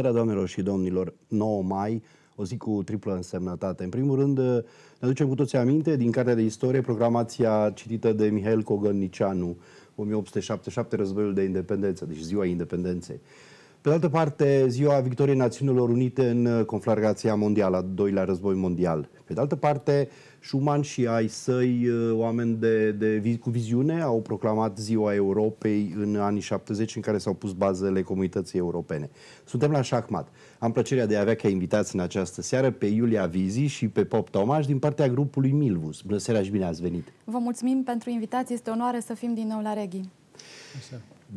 seara, doamnelor și domnilor, 9 mai, o zi cu triplă însemnătate. În primul rând, ne aducem cu toți aminte din Cartea de Istorie, programația citită de Mihail Cogănicianu, 1877, Războiul de Independență, deci Ziua Independenței. Pe de altă parte, ziua victoriei Națiunilor Unite în conflagrația mondială, a doilea război mondial. Pe de altă parte, Schumann și ai săi, uh, oameni de, de, cu viziune, au proclamat Ziua Europei în anii 70, în care s-au pus bazele comunității europene. Suntem la șahmat. Am plăcerea de a avea ca invitați în această seară pe Iulia Vizi și pe Pop Tomaș din partea grupului Milvus. Bună seara și bine ați venit! Vă mulțumim pentru invitație, este onoare să fim din nou la Reghi.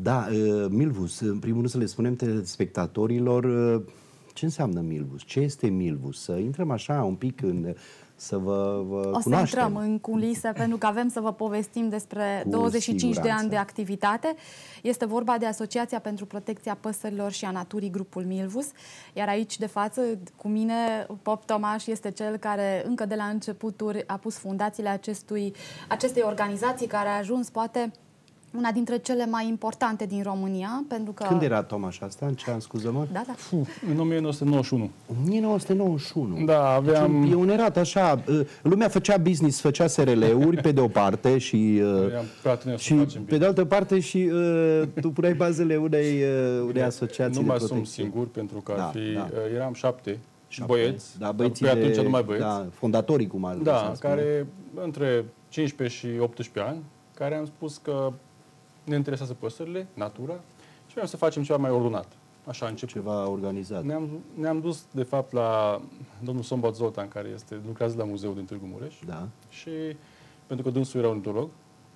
Da, uh, Milvus, în primul rând să le spunem spectatorilor uh, ce înseamnă Milvus, ce este Milvus, să intrăm așa un pic în să vă, vă O să cunoaștem. intrăm în culise pentru că avem să vă povestim despre Cu 25 siguranță. de ani de activitate. Este vorba de Asociația pentru Protecția Păsărilor și a Naturii, grupul Milvus. Iar aici de față cu mine Pop Tomaș este cel care încă de la începuturi a pus fundațiile acestui, acestei organizații care a ajuns poate una dintre cele mai importante din România, pentru că... Când era Tomaș asta? În ce an, scuză-mă? Da, da. Fuh, în 1991. 1991. Da, aveam... Deci, erat așa, uh, lumea făcea business, făcea SRL-uri, pe de o parte și... Uh, și pe de altă parte și uh, tu puneai bazele unei, unei asociații Nu mă sunt singur, pentru că da, fi, da. eram șapte și băieți, da, băieții pe atunci nu mai băieți. Da, fondatorii, cum ar Da, care între 15 și 18 ani, care am spus că ne interesează păsările, natura și vreau să facem ceva mai ordonat. Așa început. Ceva organizat. Ne-am, ne-am dus, de fapt, la domnul Somba Zoltan, care este, lucrează la muzeul din Târgu Mureș. Da. Și pentru că dânsul era dolog.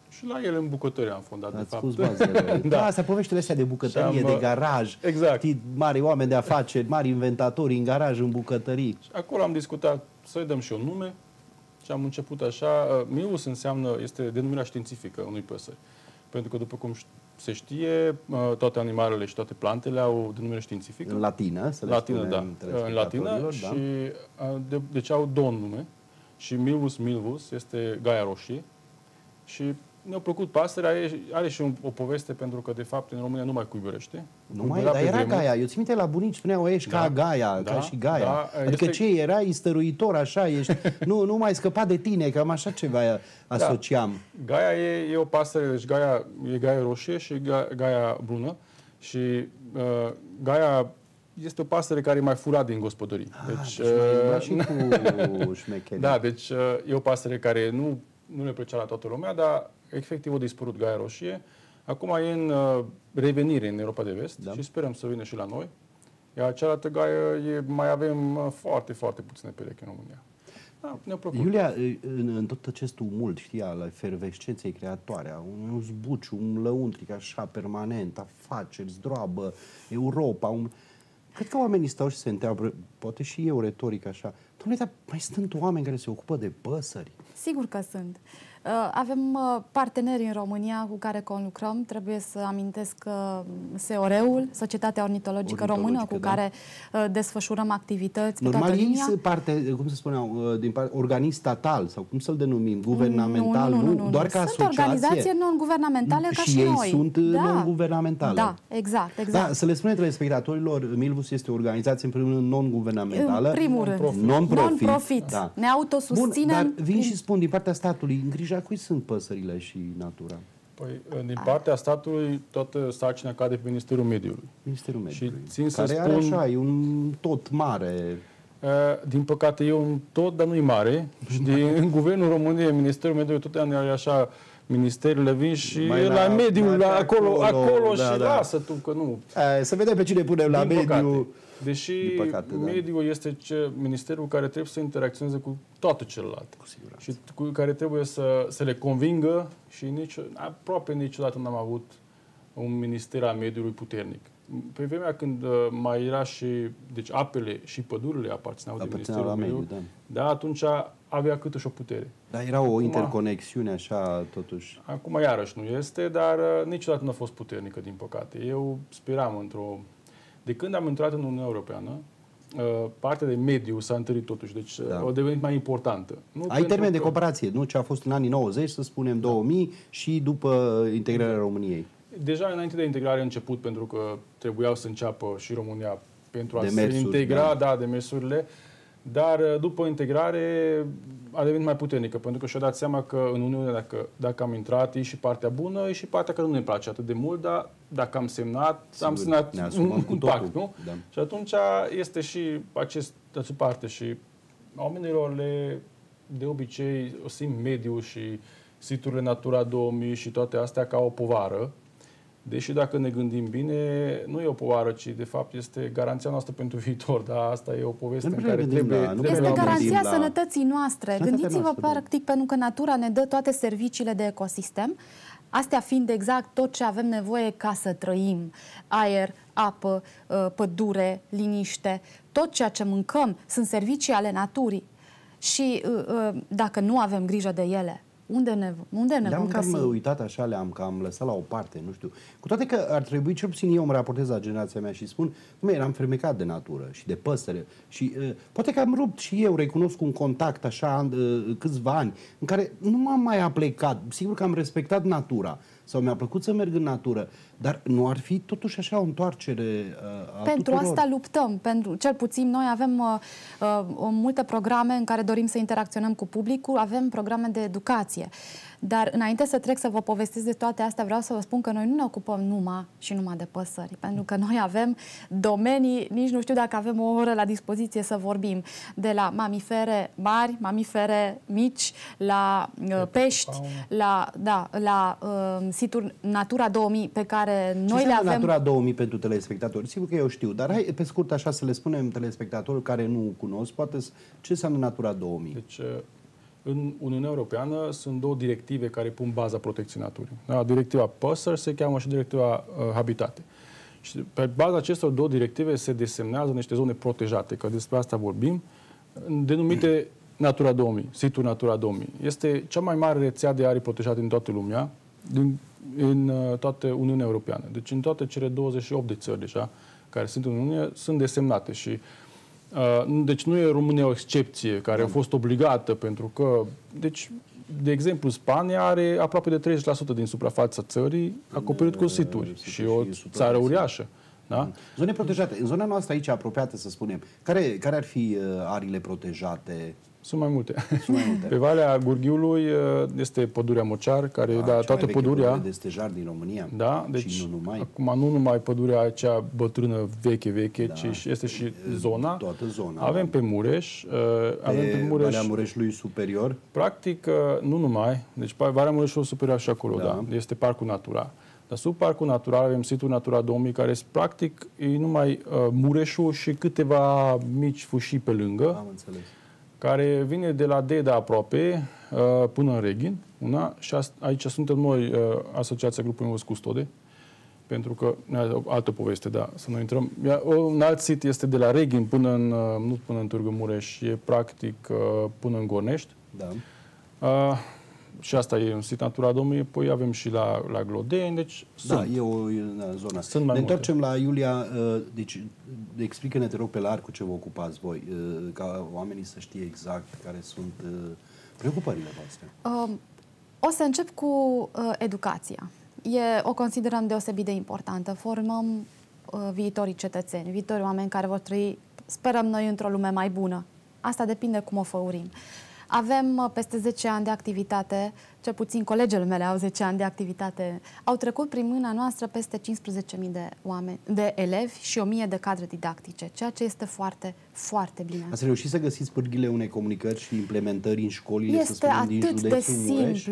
și la el în bucătărie am fondat, Ați de fapt. Spus bazele. da. da. da Asta poveștile astea de bucătărie, am, de uh, garaj, exact. Tii, mari oameni de afaceri, mari inventatori în garaj, în bucătării. Și acolo am discutat să-i dăm și un nume și am început așa. Uh, Mius înseamnă, este denumirea științifică unui păsări pentru că, după cum se știe, uh, toate animalele și toate plantele au denumire științifică. În latină, să le latină, da. În latină da. și uh, de, deci au două nume. Și Milvus milvus este gaia roșie și ne-a plăcut pasărea, are, are și un, o poveste pentru că, de fapt, în România nu mai cuibărește. Nu mai, dar era vremuri. Gaia. Eu țin minte la bunici, spuneau, ești da, ca Gaia, da, ca și Gaia. Da, adică este... ce, era? istăruitor, așa, ești, nu, nu mai scăpa de tine, cam așa ceva da. asociam. Da. Gaia e, e o pasăre, deci Gaia e Gaia roșie și Gaia, Gaia brună. Și uh, Gaia este o pasăre care e mai furat din gospodării. Ah, deci, deci uh, mai și cu Da, deci uh, e o pasăre care nu, nu le plăcea la toată lumea, dar efectiv a dispărut Gaia Roșie. Acum e în uh, revenire în Europa de Vest da. și sperăm să vină și la noi. Iar cealaltă gaie e, mai avem uh, foarte, foarte puține perechi în România. Da, ne Iulia, uh, în, în tot acest umult, știi, al efervescenței creatoare, a unui zbuciu, un lăuntric așa permanent, afaceri, zdroabă, Europa, un... Cred că oamenii stau și se întreabă, poate și eu retoric așa, dar mai sunt oameni care se ocupă de păsări? Sigur că sunt. Uh, Uh, avem uh, parteneri în România cu care conlucrăm. Trebuie să amintesc uh, SEOR-ul, Societatea Ornitologică, Ornitologică Română, cu da. care desfășurăm activități Normal, pe ei sunt parte, cum să spuneau, din parte, organism statal sau cum să-l denumim, guvernamental, nu, nu, nu, nu, nu. doar ca Sunt organizații non-guvernamentale mm, ca și, ei noi. sunt da. non-guvernamentale. Da, exact, da, exact. Da, să le spunem telespectatorilor. Milvus este o organizație, în primul rând, non-guvernamentală. În primul rând. Non-profit. Non-profit. Da. Ne autosustinem. Bun, dar vin și spun din partea statului, îngrijă a cui sunt păsările și natura? Păi, eh, din partea statului, toată sarcina cade pe Ministerul Mediului. Ministerul Mediului. Și țin care să spun, are așa, e un tot mare. Eh, din păcate e un tot, dar nu e mare. Și da. în Guvernul României, Ministerul Mediului, tot are așa, ministerele vin și Mai la, la mediul, acolo, acolo, acolo da, și da. lasă tu, că nu. Eh, să vedem pe cine punem la mediu. Păcate. Deși păcate, da. mediul da. este ce, ministerul care trebuie să interacționeze cu toate celelalte. Cu siguranță. Și cu care trebuie să, să le convingă și nici, aproape niciodată n-am avut un minister al mediului puternic. Pe vremea când uh, mai era și, deci apele și pădurile aparțineau de Ministerul la mediu, da. da, atunci avea câtă și o putere. Dar era o acum, interconexiune așa, totuși. Acum iarăși nu este, dar uh, niciodată nu a fost puternică, din păcate. Eu speram într-o de când am intrat în Uniunea Europeană, uh, partea de mediu s-a întărit totuși, deci uh, da. a devenit mai importantă. Nu Ai termen că... de comparație, nu ce a fost în anii 90, să spunem da. 2000 și după integrarea da. României. Deja înainte de integrare a început, pentru că trebuiau să înceapă și România pentru a demersuri, se integra, da, da demersurile. Uh, dar uh, după integrare a devenit mai puternică, pentru că și-a dat seama că în Uniune, dacă, dacă am intrat, e și partea bună, e și partea că nu ne place atât de mult, dar dacă am semnat, Sigur, am semnat un, un pact, nu? Da. Și atunci este și această parte și oamenilor le, de obicei, o simt mediul și siturile Natura 2000 și toate astea ca o povară, Deși dacă ne gândim bine, nu e o povară, ci de fapt este garanția noastră pentru viitor, dar asta e o poveste nu în care trebuie... La, trebuie este garanția la... sănătății noastre. Gândiți-vă da. practic pentru că natura ne dă toate serviciile de ecosistem, astea fiind exact tot ce avem nevoie ca să trăim. Aer, apă, ă, pădure, liniște, tot ceea ce mâncăm sunt servicii ale naturii. Și ă, ă, dacă nu avem grijă de ele, unde ne, unde ne le-am vom Le-am cam uitat așa, le-am cam lăsat la o parte, nu știu. Cu toate că ar trebui, cel puțin eu mă raportez la generația mea și spun, mă, eram fermecat de natură și de păsăre și uh, poate că am rupt și eu, recunosc un contact așa uh, câțiva ani, în care nu m-am mai aplecat. Sigur că am respectat natura, sau mi-a plăcut să merg în natură, dar nu ar fi totuși așa o întoarcere uh, a Pentru tuturor. asta luptăm, pentru cel puțin noi avem uh, uh, multe programe în care dorim să interacționăm cu publicul, avem programe de educație. Uh, dar înainte să trec să vă povestesc de toate astea, vreau să vă spun că noi nu ne ocupăm numai și numai de păsări, pentru că noi avem domenii, nici nu știu dacă avem o oră la dispoziție să vorbim, de la mamifere mari, mamifere mici, la uh, pești, la, da, la uh, situl Natura 2000 pe care noi Ce le avem. Natura 2000 pentru telespectatori? Sigur că eu știu, dar hai pe scurt așa să le spunem telespectatorilor care nu cunosc, poate ce înseamnă Natura 2000? Deci, uh, în Uniunea Europeană sunt două directive care pun baza protecției naturii. Da? Directiva păsări se cheamă și directiva uh, habitate. Și pe baza acestor două directive se desemnează niște zone protejate, că despre asta vorbim, denumite Natura 2000, situl Natura 2000. Este cea mai mare rețea de arii protejate din toată lumea, din, în uh, toată Uniunea Europeană. Deci în toate cele 28 de țări deja care sunt în Uniune, sunt desemnate și uh, Uh, deci nu e România o excepție care a fost obligată pentru că, deci, de exemplu, Spania are aproape de 30% din suprafața țării acoperit cu situri și o țară uriașă. Da? Mm. Zone protejate. În zona noastră aici apropiată, să spunem, care, care ar fi uh, arile protejate sunt mai multe. Sunt mai multe. Pe Valea Gurghiului uh, este pădurea Mocear, care da, da toată pădurea... de stejar din România. Da, deci nu numai. acum nu numai pădurea acea bătrână veche, veche, da. ci este și zona. Toată zona. Avem da. pe Mureș. Uh, pe avem pe Mureș. Valea Mureșului Superior. Practic, uh, nu numai. Deci Valea Mureșului Superior și acolo, da. da. Este Parcul Natura. Dar sub Parcul Natural avem situl Natura 2000, care este practic e numai Mureșul și câteva mici fâșii pe lângă. Am înțeles care vine de la Deda aproape uh, până în Reghin. Una, și aici suntem noi, uh, Asociația Grupului Mos Custode, pentru că, altă poveste, da, să nu intrăm. Un alt sit este de la Reghin până în, uh, nu până în Târgu Mureș, e practic până în Gornești. Da și asta e în sit Domnului, poi avem și la, la Glodei, deci da, sunt. Da, e o e, da, zona. Sunt mai ne întoarcem la Iulia, uh, deci explică-ne, te rog, pe larg cu ce vă ocupați voi, uh, ca oamenii să știe exact care sunt uh, preocupările voastre. Um, o să încep cu uh, educația. E, o considerăm deosebit de importantă. Formăm uh, viitorii cetățeni, viitorii oameni care vor trăi, sperăm noi, într-o lume mai bună. Asta depinde cum o făurim. Uh, avem uh, peste 10 ani de activitate, cel puțin colegele mele au 10 ani de activitate. Au trecut prin mâna noastră peste 15.000 de, oameni, de elevi și 1.000 de cadre didactice, ceea ce este foarte, foarte bine. Ați reușit să găsiți pârghile unei comunicări și implementări în școlile, este să spunem, atât din de simplu. Mureș?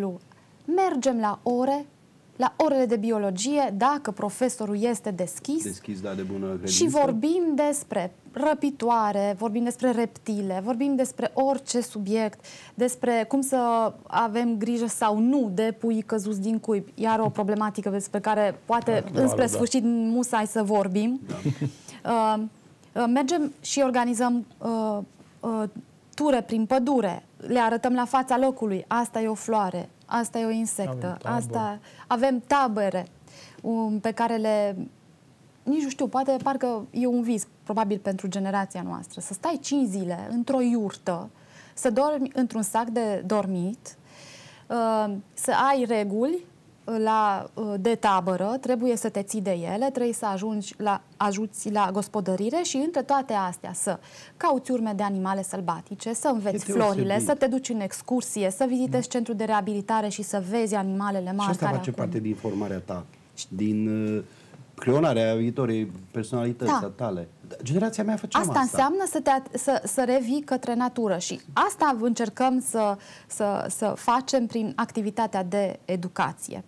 Mergem la ore, la orele de biologie, dacă profesorul este deschis, deschis da, de bună credință. și vorbim despre răpitoare, vorbim despre reptile, vorbim despre orice subiect, despre cum să avem grijă sau nu de pui căzuți din cuib. Iar o problematică despre care poate da, înspre da, da. sfârșit musai să vorbim. Da. Uh, uh, mergem și organizăm uh, uh, ture prin pădure, le arătăm la fața locului, asta e o floare, Asta e o insectă. Avem Asta avem tabere um, pe care le nici nu știu, poate parcă e un vis, probabil pentru generația noastră, să stai 5 zile într-o iurtă, să dormi într-un sac de dormit, uh, să ai reguli la, uh, de tabără, trebuie să te ții de ele, trebuie să ajungi la, ajuți la gospodărire și între toate astea să cauți urme de animale sălbatice, să înveți florile, să te duci în excursie, să vizitezi da. centrul de reabilitare și să vezi animalele mari. Și asta face acum. parte din formarea ta, din uh, creonarea viitorii personalități da. tale. Da, generația mea face asta. Asta înseamnă să, te, să, să revii către natură și asta încercăm să, să, să facem prin activitatea de educație.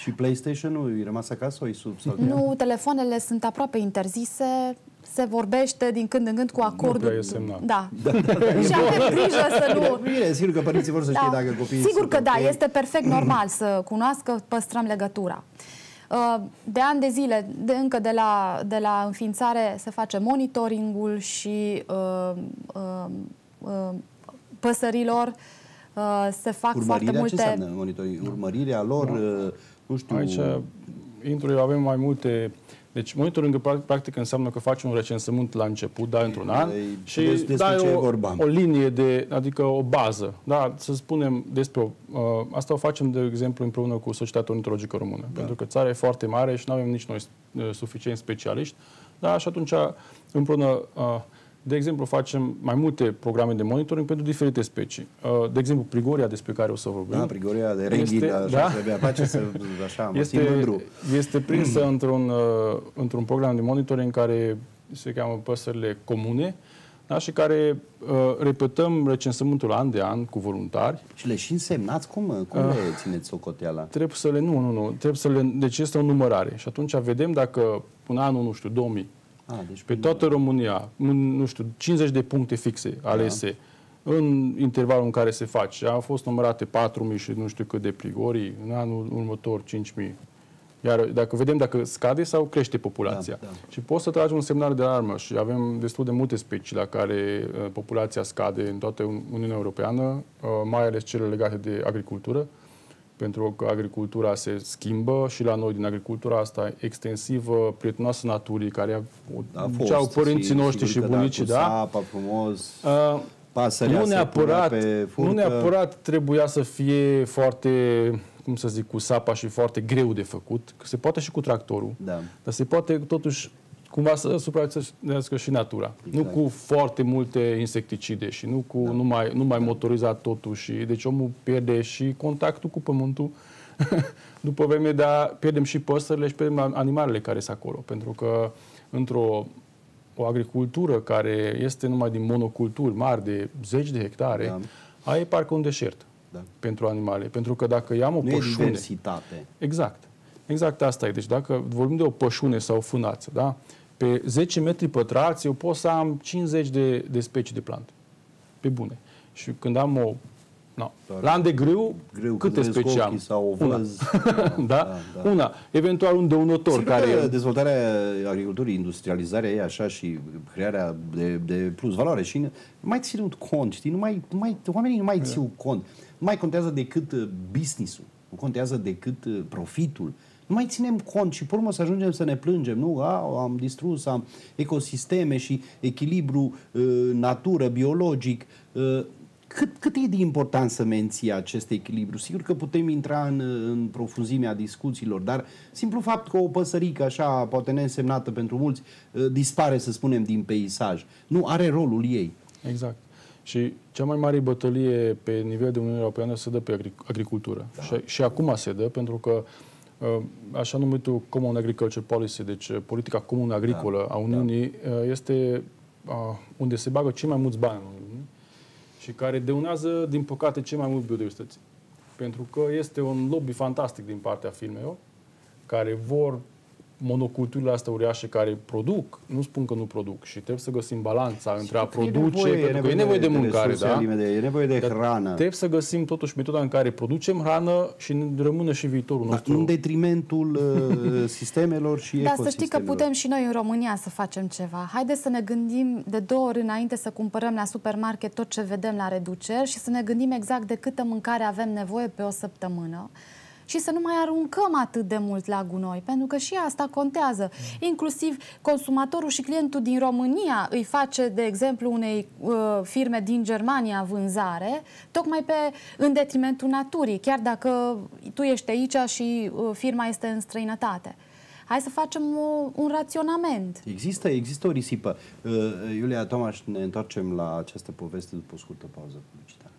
Și PlayStation-ul e rămas acasă sau e sub? Sau nu, telefoanele sunt aproape interzise, se vorbește din când în când cu da, acordul. Nu prea Da. da, da, da. și avem grijă să nu... Bine, sigur că părinții vor să știe da. dacă copiii Sigur că da, este perfect normal să cunoască, păstrăm legătura. Uh, de ani de zile, de, încă de la, de la înființare, se face monitoringul și uh, uh, uh, păsărilor uh, se fac urmărirea foarte multe... ce înseamnă monitoring? Urmărirea lor, da. uh, nu știu... Aici uh, intru eu, avem mai multe... Deci monitoring practic înseamnă că faci un recensământ la început, da, într-un an păi, și dai o, vorba. o linie de, adică o bază, da, să spunem despre, uh, asta o facem de exemplu împreună cu Societatea Ornitologică Română, da. pentru că țara e foarte mare și nu avem nici noi uh, suficient specialiști, da, și atunci împreună uh, de exemplu, facem mai multe programe de monitoring pentru diferite specii. Uh, de exemplu, prigoria despre care o să vorbim. Da, prigoria de renghii, este, da? așa, da? se face să, așa, este, Este prinsă mm. într-un, uh, într-un program de monitoring care se cheamă păsările comune, da? și care uh, repetăm recensământul an de an cu voluntari. Și le și însemnați? Cum, uh, cum uh, le țineți socoteala? Trebuie să le... Nu, nu, nu. Trebuie să le... Deci este o numărare. Și atunci vedem dacă până anul, nu știu, 2000, a, ah, deci pe toată România, în, nu știu, 50 de puncte fixe alese, da. în intervalul în care se face. Au fost numărate 4.000 și nu știu cât de pligorii, în anul următor 5.000. Iar dacă vedem dacă scade sau crește da, populația. Da, da. Și poți să tragi un semnal de alarmă și avem destul de multe specii la care uh, populația scade în toată Uniunea Europeană, uh, mai ales cele legate de agricultură pentru că agricultura se schimbă și la noi din agricultura asta extensivă, prietenoasă naturii, care a, deci fost, au părinții și, noștri da, și bunicii, da? Cu apa frumos, uh, nu neapărat, pe Nu neapărat trebuia să fie foarte cum să zic, cu sapa și foarte greu de făcut. Se poate și cu tractorul, da. dar se poate totuși cumva să supraviețuiască și natura. Exact. Nu cu foarte multe insecticide și nu cu da. numai, numai motorizat totul. Și, deci omul pierde și contactul cu pământul după vreme, dar pierdem și păsările și pierdem animalele care sunt acolo. Pentru că într-o o agricultură care este numai din monoculturi mari de zeci de hectare, da. aia e parcă un deșert da. pentru animale. Pentru că dacă i-am o nu pășune... diversitate. Exact. Exact asta e. Deci dacă vorbim de o pășune sau o fânață, da? Pe 10 metri pătrați eu pot să am 50 de, de specii de plante. Pe bune. Și când am o No. Doar la an de grâu, grâu câte specii am? Sau o Una. Da, da? Da, da. Una. Eventual un dăunător care... dezvoltarea agriculturii, industrializarea ei așa și crearea de, de plus valoare și nu mai ținut cont, știi? Nu mai, nu mai, oamenii nu mai da. țiu cont. Nu mai contează decât uh, business-ul. Nu contează decât uh, profitul. Nu mai ținem cont și, pur să ajungem să ne plângem, nu? A, am distrus am ecosisteme și echilibru e, ă, natură, biologic. E, ă, cât, cât e de important să menții acest echilibru? Sigur că putem intra în, în profunzimea discuțiilor, dar simplu fapt că o păsărică, așa, poate neînsemnată pentru mulți, ă, dispare, să spunem, din peisaj. Nu, are rolul ei. Exact. Și cea mai mare bătălie pe nivel de Uniunea Europeană se dă pe agricultură. Da. Și, și acum se dă, pentru că uh, Ă, așa numitul Common Agriculture Policy, deci ă, politica comună agricolă da. a Uniunii, da. Ă, este unde se bagă cei mai mulți bani în Uniune și care deunează, din păcate, cei mai mult biodiversități. Pentru că este un lobby fantastic din partea firmelor care vor monoculturile astea uriașe care produc, nu spun că nu produc și trebuie să găsim balanța și între a produce, e nevoie, pentru că e nevoie de, de mâncare, de da? De, e nevoie de Dar hrană. Trebuie să găsim totuși metoda în care producem hrană și ne rămâne și viitorul da, nostru. În detrimentul uh, sistemelor și Dar să știi că putem și noi în România să facem ceva. Haideți să ne gândim de două ori înainte să cumpărăm la supermarket tot ce vedem la reduceri și să ne gândim exact de câtă mâncare avem nevoie pe o săptămână și să nu mai aruncăm atât de mult la gunoi, pentru că și asta contează. Inclusiv consumatorul și clientul din România îi face, de exemplu, unei uh, firme din Germania vânzare, tocmai pe în detrimentul naturii, chiar dacă tu ești aici și uh, firma este în străinătate hai să facem o, uh, un raționament. Există, există o risipă. Uh, Iulia Tomaș, ne întoarcem la această poveste după o scurtă pauză publicitară.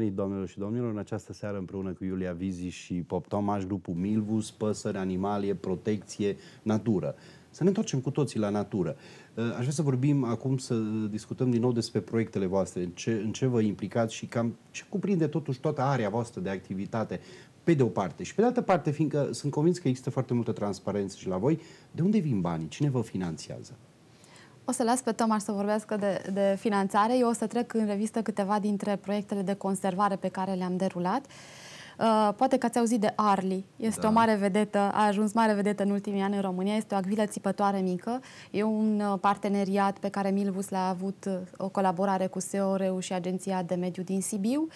venit, doamnelor și domnilor, în această seară împreună cu Iulia Vizi și Pop Tomaș, grupul Milvus, Păsări, Animalie, Protecție, Natură. Să ne întoarcem cu toții la natură. Uh, aș vrea să vorbim acum, să discutăm din nou despre proiectele voastre, în ce, în ce vă implicați și cam ce cuprinde totuși toată area voastră de activitate, pe de o parte. Și pe de altă parte, fiindcă sunt convins că există foarte multă transparență și la voi, de unde vin banii? Cine vă finanțează? O să las pe Tomaș să vorbească de, de finanțare. Eu o să trec în revistă câteva dintre proiectele de conservare pe care le-am derulat. Uh, Uh, poate că ați auzit de Arli. Este da. o mare vedetă, a ajuns mare vedetă în ultimii ani în România. Este o acvilă țipătoare mică. E un uh, parteneriat pe care Milvus l-a avut uh, o colaborare cu SEOREU și Agenția de Mediu din Sibiu.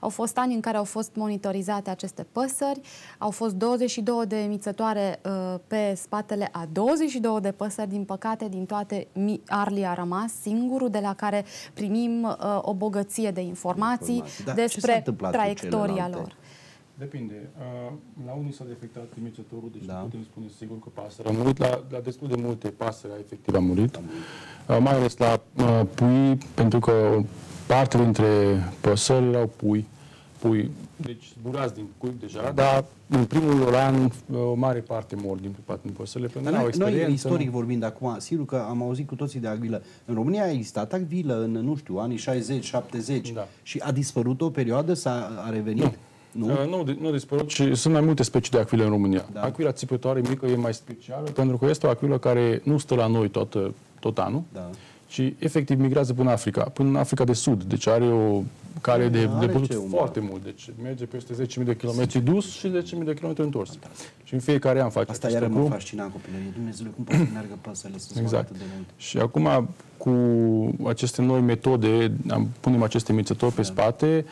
Au fost ani în care au fost monitorizate aceste păsări, au fost 22 de emițătoare uh, pe spatele a 22 de păsări, din păcate, din toate Arli a rămas singurul de la care primim uh, o bogăție de informații, informații. Da, despre traiectoria lor. Depinde. La unii s-a defectat trimițătorul, deci da. nu putem spune sigur că pasăre a murit. La, la destul de multe pasăre efectiv a murit. A murit. Mai ales la pui, pentru că parte dintre păsări erau pui. pui. Deci zburați din cuib deja, da. dar în primul an o mare parte mor din din păsările, pentru că experiență. Noi, istoric nu? vorbind acum, sigur că am auzit cu toții de aguilă, În România a existat agrilă în, nu știu, anii 60-70 da. și a dispărut o perioadă, s-a revenit. Nu. Nu? Uh, nu, nu dispărut, ci sunt mai multe specii de acvile în România. Da. Acvila țipătoare mică e mai specială pentru că este o acvilă care nu stă la noi tot, uh, tot anul, da. ci efectiv migrează până în Africa, până în Africa de Sud. Deci are o care da, de, de produs foarte mult. Deci merge peste 10.000 de kilometri dus și 10.000 de kilometri întors. Fantastic. Și în fiecare an face Asta iar mă fascina copilării. Dumnezeu, cum poate meargă păsările să exact. atât de mult? Și acum, cu aceste noi metode, am, punem aceste mițători pe da. spate,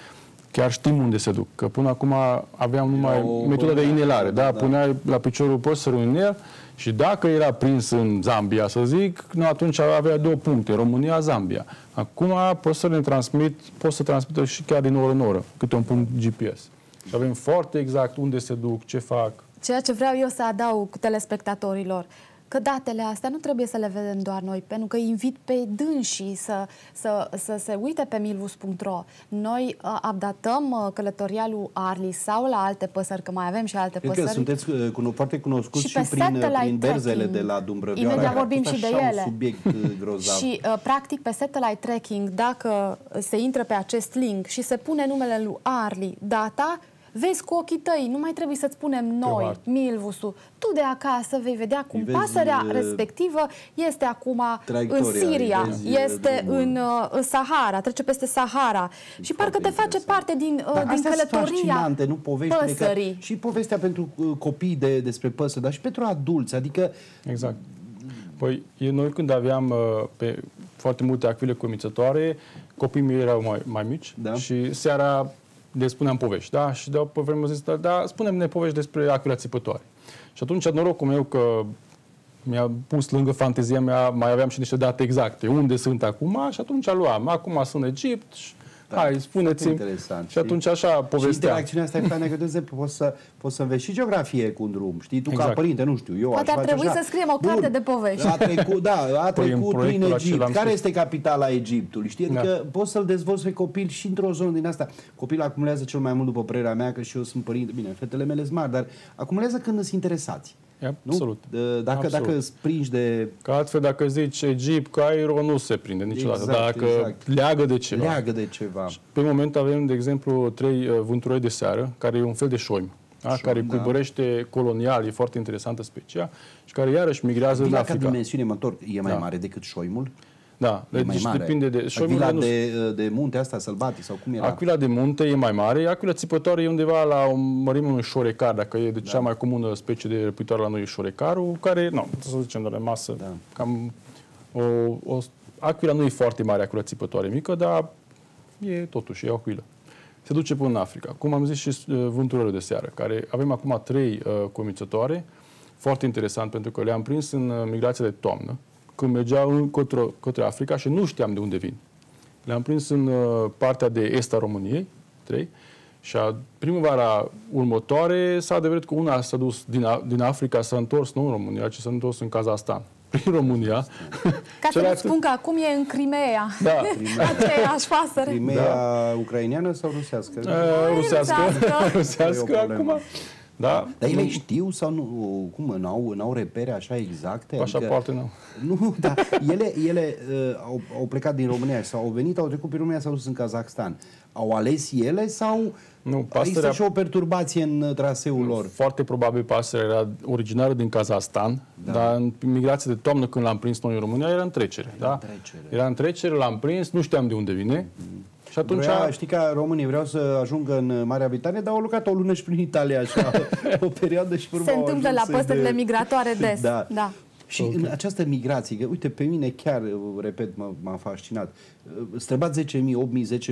chiar știm unde se duc. Că până acum aveam numai o, metoda de inelare. Da, da, puneai la piciorul păsărul în el și dacă era prins în Zambia, să zic, nu atunci avea două puncte, România, Zambia. Acum poți să ne transmit, poți să transmită și chiar din oră în oră, câte un punct GPS. Și avem foarte exact unde se duc, ce fac. Ceea ce vreau eu să adaug telespectatorilor, uh, că datele astea nu trebuie să le vedem doar noi, pentru că invit pe dânsii să, să, să se uite pe milvus.ro. Noi uh, abdatăm uh, călătoria lui Arli sau la alte păsări, că mai avem și alte Cred păsări. Că sunteți uh, cunos, foarte cunoscuți și, și prin, uh, prin berzele de la Dumbrăvioara. Imediat vorbim și de ele. Un subiect uh, grozav. și, uh, practic, pe satellite tracking, dacă se intră pe acest link și se pune numele lui Arli, data, vezi cu ochii tăi, nu mai trebuie să-ți spunem noi, Probabil. Milvusu. Tu de acasă vei vedea cum vezi, pasărea e... Uh, respectivă este acum în Siria, vezi, uh, este drumul. în uh, Sahara, trece peste Sahara e și parcă te face parte din, uh, din călătoria nu adică păsării. și povestea pentru uh, copii de, despre păsări, dar și pentru adulți, adică... Exact. Păi, noi când aveam uh, pe foarte multe acvile cumițătoare, copiii mei erau mai, mai mici da. și seara le spuneam povești, da? Și de pe vreme zis, da, da spunem ne povești despre acula țipătoare. Și atunci norocul meu că mi-a pus lângă fantezia mea, mai aveam și niște date exacte, unde sunt acum și atunci luam. Acum sunt în Egipt, și da, Hai, spuneți interesant. Și atunci așa povestea. Și interacțiunea asta e faină că, de exemplu, poți să, poți să înveți și geografie cu un drum. Știi, tu exact. ca părinte, nu știu, eu Poate ar trebui așa. să scriem o carte Bun. de povești. A trecut, da, a păi, trecut păi prin Egipt. Care este capitala Egiptului? Știi, adică da. poți să-l dezvolți pe copil și într-o zonă din asta. Copilul acumulează cel mai mult, după părerea mea, că și eu sunt părinte. Bine, fetele mele sunt mari, dar acumulează când sunt interesați. Absolut. Nu? Dacă, Absolut. dacă îți pringi de... Că altfel dacă zici Egipt, Cairo, nu se prinde niciodată. Exact, dacă exact. leagă de ceva. Leagă de ceva. Și pe moment avem, de exemplu, trei uh, vânturoi de seară, care e un fel de șoim. Da? Șoim, care da. colonial, e foarte interesantă specia, și care iarăși migrează în Africa. Ca dimensiune, mă întorc, e mai da. mare decât șoimul? Da, e deci mai mare. depinde de... Și Aquila de, uh, de munte asta, sălbatic sau cum era? Aquila de munte e mai mare, Aquila țipătoare e undeva la o mărime unui șorecar, dacă e de da. cea mai comună specie de răpitoare la noi șorecarul, care, nu, să zicem, de masă, da. cam o, o... Aquila nu e foarte mare, Aquila țipătoare mică, dar e totuși, e Aquila. Se duce până în Africa. Cum am zis și uh, vânturile de seară, care avem acum trei uh, comițătoare, foarte interesant pentru că le-am prins în uh, migrația de toamnă, când în, către, către Africa și nu știam de unde vin. Le-am prins în uh, partea de est a României, trei, și a primăvara următoare s-a adevărat că una s-a dus din, din Africa, s-a întors nu în România, ci s-a întors în Kazahstan prin România. Ca să nu spun că acum e în Crimea. Da. Aceeași pasăre. Crimea da. ucraineană sau rusească? Uh, rusească. Rusească, rusească acum. Da? Dar ele știu sau nu? Cum? N-au, n-au repere așa exacte? Așa adică, poate nu. Nu, dar ele, ele uh, au, au plecat din România sau au venit, au trecut prin România, sau au dus în Kazakhstan. Au ales ele sau nu, pastărea... există și o perturbație în traseul nu, lor? Foarte probabil pasărea era originară din Kazakhstan, da. dar în migrație de toamnă când l-am prins noi în România era în trecere. Era da? în trecere. Era în trecere, l-am prins, nu știam de unde vine. Mm-hmm și atunci... Vrea, știi că românii vreau să ajungă în Marea Britanie, dar au lucrat o lună și prin Italia așa, o perioadă și Se întâmplă la păstările de... migratoare da. des. Da. da. Și okay. în această migrație, că uite, pe mine chiar, uh, repet, m-a fascinat. Străbat 10.000, 8.000,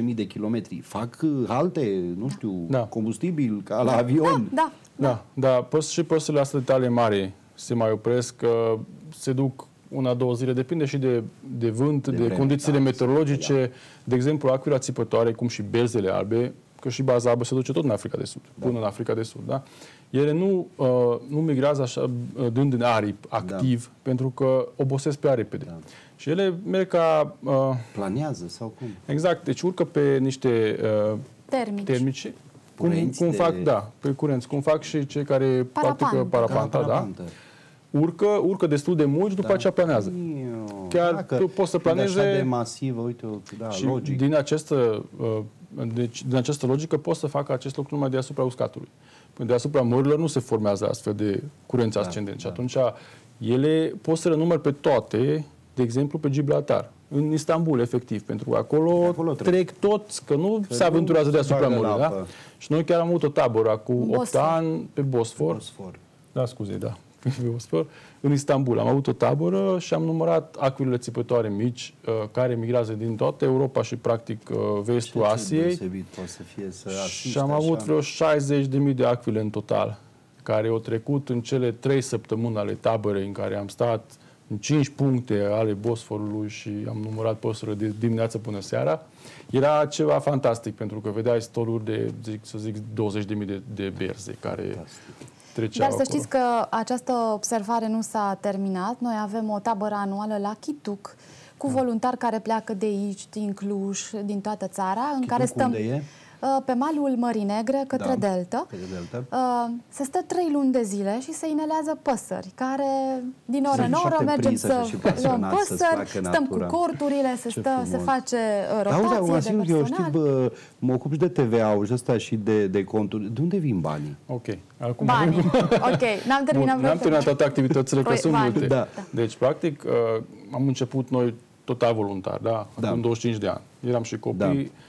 10.000 de kilometri. Fac halte, uh, nu știu, da. combustibil, ca la da. avion. Da, da. da. da. da. Poți și părțile astea de tale mari se mai opresc, se duc una, două zile, depinde și de, de vânt, de, de vreme, condițiile da, meteorologice, da. de exemplu, acura țipătoare, cum și berzele albe, că și baza albă se duce tot în Africa de Sud, da. până în Africa de Sud, da? Ele nu, uh, nu migrează așa uh, dând în aripi, da. activ, da. pentru că obosesc pe aripede. Da. Și ele merg ca... Uh, Planează sau cum? Exact, deci urcă pe niște uh, termici. termici cum, cum de... fac, da, pe curenți, cum fac și cei care Parapan. practică parapanta, da? Parapanta. da? urcă, urcă destul de mult și după da. aceea planează. Eu, Chiar Dacă tu poți să planeze... de masivă, uite, da, și logic. Din această, uh, deci, din această logică poți să facă acest lucru numai deasupra uscatului. Păi deasupra mărilor nu se formează astfel de curenți da, ascendente. Da. Și atunci ele pot să le număr pe toate, de exemplu pe Gibraltar în Istanbul, efectiv, pentru că acolo, acolo trebuie. trec toți, că nu că se aventurează deasupra mării, da? Și noi chiar am avut o tabără cu 8 ani pe Bosfor. Bosfor. Da, scuze, da v în Istanbul. Am avut o tabără și am numărat acurile țipătoare mici uh, care migrează din toată Europa și practic uh, vestul ce Asiei. Să fie să și am avut vreo 60.000 de acvile în total care au trecut în cele trei săptămâni ale taberei în care am stat în cinci puncte ale Bosforului și am numărat păsările de dimineață până seara, era ceva fantastic pentru că vedeai stoluri de, zic, să zic, 20.000 de, de berze care fantastic treceau Dar să știți că această observare nu s-a terminat. Noi avem o tabără anuală la Chituc, cu mm. voluntari care pleacă de aici, din Cluj, din toată țara, Chituc în care stăm... Unde e? Uh, pe malul Mării Negre către da, Delta. Către delta. Uh, se stă trei luni de zile și se inelează păsări, care din oră în oră mergem să luăm păsări, stăm cu corturile, se, stă, se face uh, rotație da, auzi, de personal. Eu știu, bă, mă ocup și de TVA-ul ăsta și de, de conturi. De unde vin banii? Ok. Acum banii. ok. N-am terminat N-am terminat toate activitățile, că păi, sunt multe. Da. Deci, practic, am început noi total voluntar, da? da. Acum În 25 de ani. Eram și copii, da.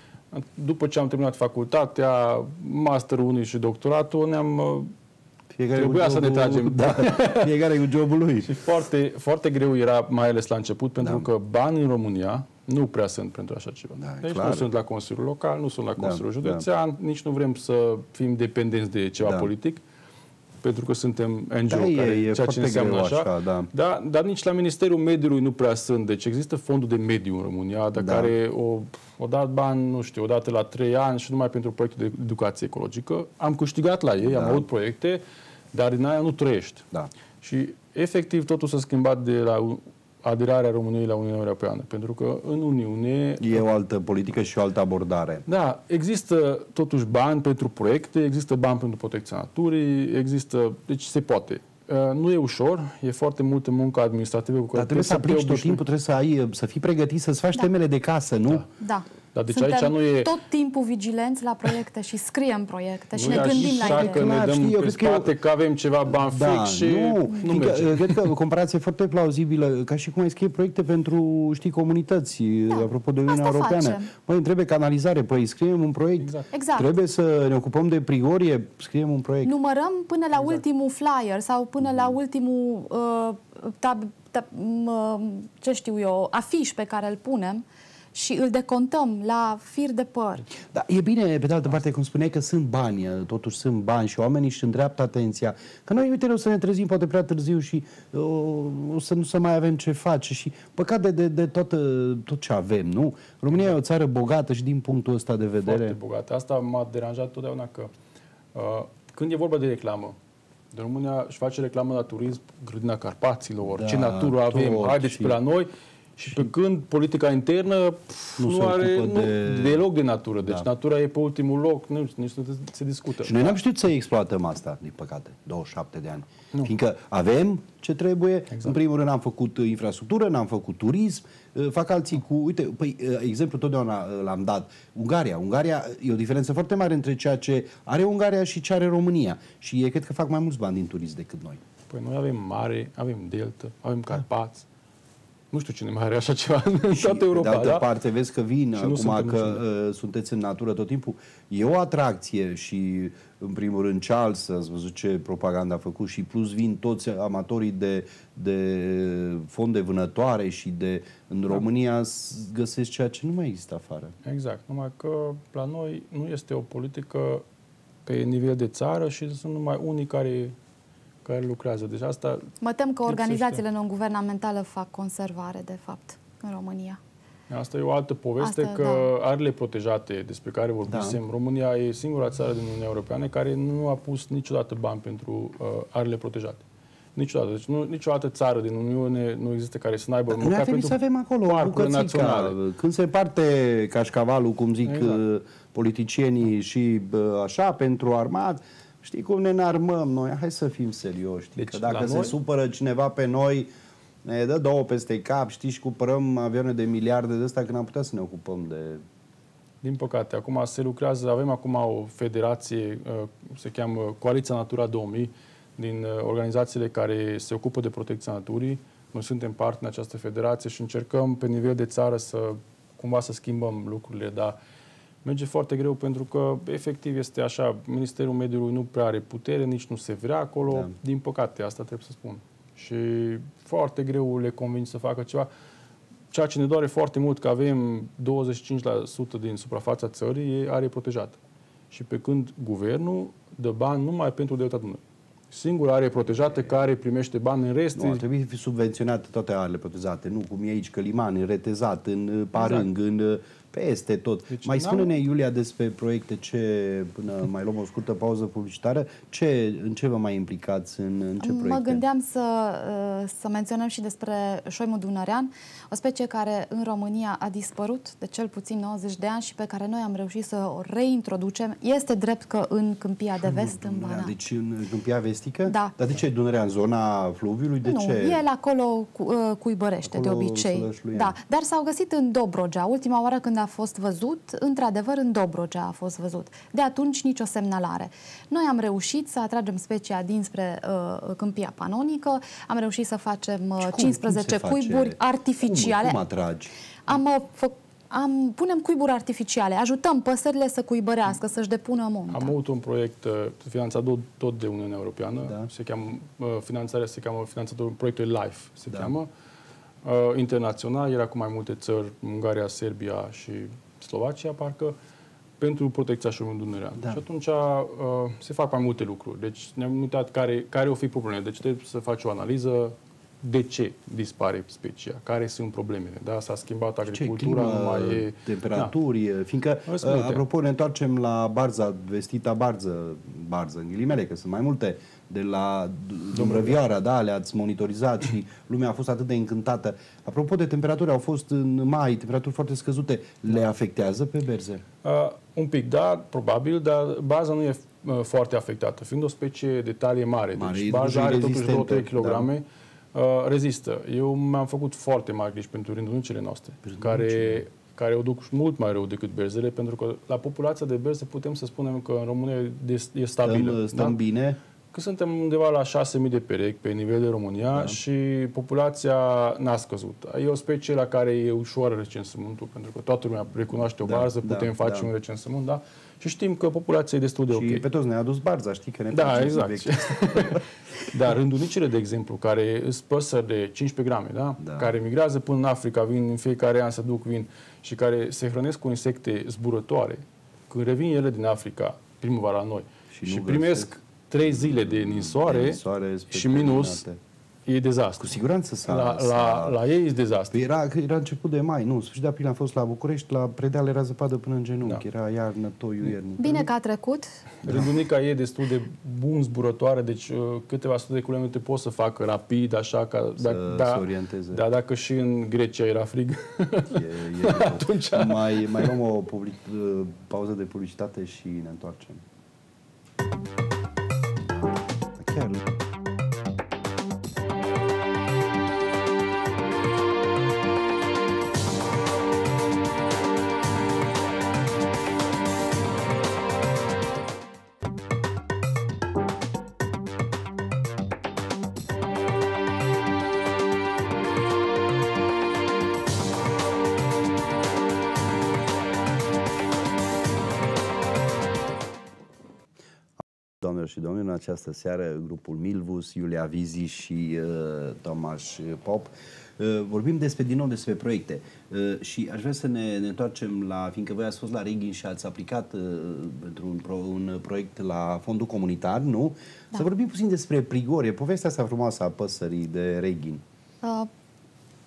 După ce am terminat facultatea, masterul 1 și doctoratul, ne-am uh, fiecare Trebuia să ne tragem. Da, fiecare cu jobul lui. Și foarte, foarte greu era, mai ales la început, pentru da. că banii în România nu prea sunt pentru așa ceva. Da, deci clar. nu sunt la Consiliul Local, nu sunt la da, Consiliul da, Județean, da. nici nu vrem să fim dependenți de ceva da. politic. Uh, pentru că suntem NGO, da, care e, e ce înseamnă așa. așa da. Da, dar nici la Ministerul Mediului nu prea sunt. Deci există fondul de mediu în România, dar da. care o, o dat bani, nu știu, o dată la trei ani și numai pentru proiectul de educație ecologică. Am câștigat la ei, da. am avut proiecte, dar din aia nu trăiești. Da. Și efectiv totul s-a schimbat de la aderarea României la Uniunea Europeană, pentru că în Uniune... E o altă politică și o altă abordare. Da, există totuși bani pentru proiecte, există bani pentru protecția naturii, există... Deci se poate. Uh, nu e ușor, e foarte multă muncă administrativă cu care Dar trebuie să aplici tot timpul, trebuie să, ai, să fii pregătit, să-ți faci da. temele de casă, nu? Da. da. Da, deci aici nu e... tot timpul vigilenți la proiecte și scriem proiecte și nu, ne gândim la ele. Că ne dăm știi, eu pe spate eu... că avem ceva bani da, fix și nu, nu merge. Că, eh, cred că o comparație foarte plauzibilă, ca și cum ai scrie proiecte pentru, știi, comunități, da, eh, apropo de Uniunea Europeană. Măi, trebuie canalizare, păi scriem un proiect, exact. Exact. trebuie să ne ocupăm de prigorie, scriem un proiect. Numărăm până la exact. ultimul flyer sau până la mm. ultimul uh, tab, tab, uh, ce știu eu, afiș pe care îl punem și îl decontăm la fir de păr. Da, e bine, pe de altă parte, cum spuneai, că sunt bani, totuși sunt bani și oamenii își îndreaptă atenția. Că noi, uite, o să ne trezim poate prea târziu și o, o să nu să mai avem ce face și păcat de, de, de toată, tot ce avem, nu? România e o țară bogată și din punctul ăsta de vedere. Foarte bogată. Asta m-a deranjat totdeauna că uh, când e vorba de reclamă, de România își face reclamă la turism, grădina Carpaților, da, ce natură avem, haideți și... pe la noi și pe când politica internă pf, nu, nu are nu, de... deloc de natură. Deci da. natura e pe ultimul loc, nu, nici nu se discută. Și noi n-am știut să exploatăm asta, din păcate, 27 de ani. Nu. Fiindcă avem ce trebuie. Exact. În primul rând am făcut uh, infrastructură, n-am făcut turism, uh, fac alții cu... Uite, păi, uh, exemplu totdeauna l-am dat. Ungaria. Ungaria e o diferență foarte mare între ceea ce are Ungaria și ce are România. Și e cred că fac mai mulți bani din turism decât noi. Păi noi avem mare, avem delta, avem da. Carpați. Da nu știu cine mai are așa ceva în și toată Europa. De altă da? parte, vezi că vin și acum că niciodată. Uh, sunteți în natură tot timpul. E o atracție și, în primul rând, Charles, ați văzut ce propaganda a făcut și plus vin toți amatorii de, de fond de vânătoare și de... În da. România găsesc ceea ce nu mai există afară. Exact. Numai că la noi nu este o politică pe nivel de țară și sunt numai unii care care lucrează. Deci asta mă tem că organizațiile non-guvernamentale fac conservare, de fapt, în România. Asta e o altă poveste, Asta, că da. arele protejate despre care vorbim. da. România e singura țară din Uniunea Europeană care nu a pus niciodată bani pentru uh, arele protejate. Niciodată. Deci nu, nicio altă țară din Uniune nu există care să n-aibă măcar pentru să avem acolo parcuri naționale. Când se parte cașcavalul, cum zic exact. Uh, politicienii și uh, așa, pentru armat, Știi cum ne înarmăm noi? Hai să fim serioși. Știi? Deci, că dacă se noi... supără cineva pe noi, ne dă două peste cap, știi, și cumpărăm avioane de miliarde de ăsta când am putea să ne ocupăm de... Din păcate, acum se lucrează, avem acum o federație, uh, se cheamă Coaliția Natura 2000, din uh, organizațiile care se ocupă de protecția naturii. Noi suntem parte în această federație și încercăm pe nivel de țară să cumva să schimbăm lucrurile, dar uh, merge foarte greu pentru că efectiv este așa, Ministerul Mediului nu prea are putere, nici nu se vrea acolo, da. din păcate, asta trebuie să spun. Și foarte greu le convinge să facă ceva. Ceea ce ne doare foarte mult că avem 25% din suprafața țării e are protejată. Și pe când guvernul dă bani numai pentru Delta Dunării. Singura are protejată care primește bani în rest. Nu, ar trebui să fie subvenționate toate arele protejate, nu cum e aici, că liman, în retezat, în uh, parâng, exact. în uh, peste tot. Deci, mai spune-ne, Iulia, despre proiecte ce, până mai luăm o scurtă pauză publicitară, ce, în ce vă mai implicați, în, în ce proiecte? Mă gândeam să, uh, să menționăm și despre șoimul dunărean, o specie care în România a dispărut de cel puțin 90 de ani și pe care noi am reușit să o reintroducem. Este drept că în Câmpia de Vest, Dunărea, în Banat. Deci în Câmpia Vestică? Da. Dar de ce Dunărea? În zona fluviului? De nu, ce? el acolo cu, uh, cuibărește acolo de obicei. Da. Dar s-au găsit în Dobrogea. Ultima oară când a a fost văzut, într-adevăr în Dobrogea a fost văzut. De atunci nicio semnalare. Noi am reușit să atragem specia dinspre uh, câmpia panonică, am reușit să facem uh, cum, 15 cum cuiburi face? artificiale. Cum, cum atragi? Am uh, făcut am, punem cuiburi artificiale, ajutăm păsările să cuibărească, să-și depună munte. Am avut un proiect uh, finanțat tot, tot de Uniunea Europeană, da. se cheamă, uh, finanțarea se cheamă, finanțatorul proiectului LIFE, se da. cheamă, uh, internațional, era cu mai multe țări, Ungaria, Serbia și Slovacia, parcă, pentru protecția șomului Dunărea. Da. Și atunci uh, se fac mai multe lucruri. Deci ne-am uitat care, care o fi problemele. Deci trebuie să faci o analiză de ce dispare specia, care sunt problemele. Da? S-a schimbat agricultura, ce, climă, nu mai e... temperaturi, da. fiindcă, uh, apropo, ne întoarcem la barza, vestita barză, barză în ghilimele, că sunt mai multe uh, de la Dumbrăvioara, da, le-ați monitorizat și lumea a fost atât de încântată. Apropo de temperaturi, au fost în mai temperaturi foarte scăzute. Le afectează pe berze? Uh, un pic, da, probabil, dar baza nu e uh, foarte afectată, fiind o specie de talie mare. Deci mare deci baza are totuși 2-3 kg. Da. Uh, rezistă. Eu mi-am făcut foarte mari griji pentru rândunicele noastre, Rândunicele. care care o duc mult mai rău decât berzele, pentru că la populația de berze putem să spunem că în România e stabilă. Stăm, stăm da? bine? că suntem undeva la 6.000 de perechi pe nivel de România da. și populația n-a scăzut. E o specie la care e ușor recensământul, pentru că toată lumea recunoaște o da, barză, da, putem da, face da. un recensământ, da? Și știm că populația e destul de și ok. pe toți ne-a adus barza, știi că ne Da, exact. Dar rândunicile de exemplu, care sunt păsări de 15 grame, da? da? Care migrează până în Africa, vin în fiecare an să duc vin și care se hrănesc cu insecte zburătoare, când revin ele din Africa, primăvara noi, și, și primesc găsesc trei zile de ninsoare, de ninsoare și minus e dezastru. Cu siguranță s-a... La, la, la ei e dezastru. Păi era, era început de mai, nu. Sfârșit de april am fost la București, la Predeal era zăpadă până în genunchi. Da. Era iarnă, toiu, iernă. Bine că a trecut. Da. Rândunica e destul de bun zburătoare, deci uh, câteva sute de kilometri pot să facă rapid, așa, ca... Să da, da, orienteze. Dar dacă și în Grecia era frig, e, e atunci... Mai, mai luăm o public, uh, pauză de publicitate și ne întoarcem. Thank you. această seară grupul Milvus, Iulia Vizi și uh, Tomaș Pop. Uh, vorbim despre, din nou despre proiecte uh, și aș vrea să ne, ne întoarcem la, fiindcă voi ați fost la Reghin și ați aplicat uh, pentru un, pro, un proiect la fondul comunitar, nu? Da. Să vorbim puțin despre Prigorie, povestea asta frumoasă a păsării de Reghin. Uh,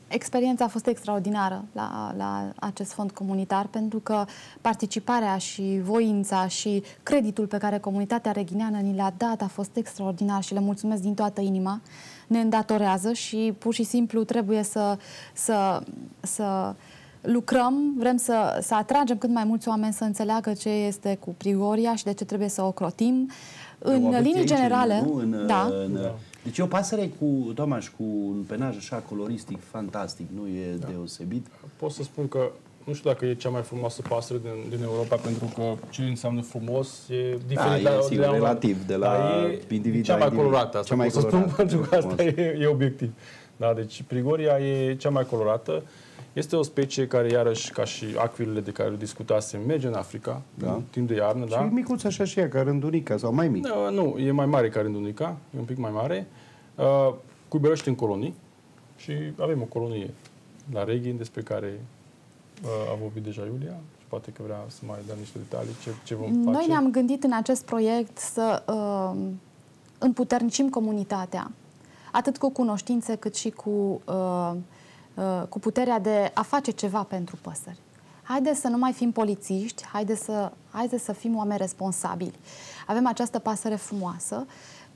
Experiența a fost extraordinară la, la acest fond comunitar pentru că participarea și voința și creditul pe care comunitatea reghineană ni l-a dat a fost extraordinar și le mulțumesc din toată inima. Ne îndatorează și pur și simplu trebuie să, să, să lucrăm, vrem să, să atragem cât mai mulți oameni să înțeleagă ce este cu Prigoria și de ce trebuie să o crotim. În linii generale, în, da. în, deci e o pasăre cu, Tomaș, cu un penaj așa coloristic, fantastic, nu e da. deosebit. Pot să spun că nu știu dacă e cea mai frumoasă pasăre din, din Europa, pentru că ce înseamnă frumos e diferit da, e, sigur, de la, relativ, de la da, individ cea mai colorată, asta cea mai colorată, să spun, pentru că asta e, e obiectiv. Da, deci Prigoria e cea mai colorată. Uh, este o specie care, iarăși, ca și acvilele de care discutasem, merge în Africa, da. în timp de iarnă. Și da? e micuț așa și ea, ca rândunica, sau mai mic. Da, nu, e mai mare ca rândunica, e un pic mai mare. Uh, cuiberăște în colonii și avem o colonie la Reghin, despre care uh, a vorbit deja Iulia și poate că vrea să mai dăm niște detalii ce, ce vom Noi face. Noi ne-am gândit în acest proiect să uh, împuternicim comunitatea, atât cu cunoștințe cât și cu uh, Uh, cu puterea de a face ceva pentru păsări. Haideți să nu mai fim polițiști, haideți să, haide să fim oameni responsabili. Avem această pasăre frumoasă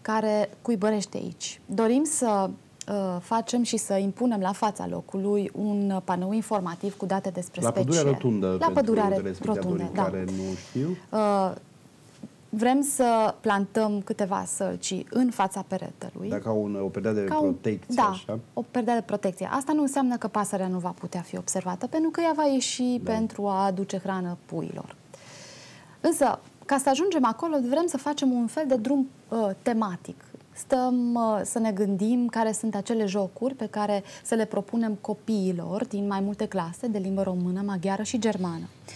care cuibărește aici. Dorim să uh, facem și să impunem la fața locului un panou informativ cu date despre la specii. La pădurea rotundă. La pădurea rotundă, da. care nu știu. Uh, vrem să plantăm câteva sălci în fața peretelui. Da, ca un, o perdea de ca un, protecție, da, așa? o perdea de protecție. Asta nu înseamnă că pasărea nu va putea fi observată, pentru că ea va ieși da. pentru a aduce hrană puilor. Însă, ca să ajungem acolo, vrem să facem un fel de drum uh, tematic. Stăm uh, să ne gândim care sunt acele jocuri pe care să le propunem copiilor din mai multe clase de limbă română, maghiară și germană. Uh,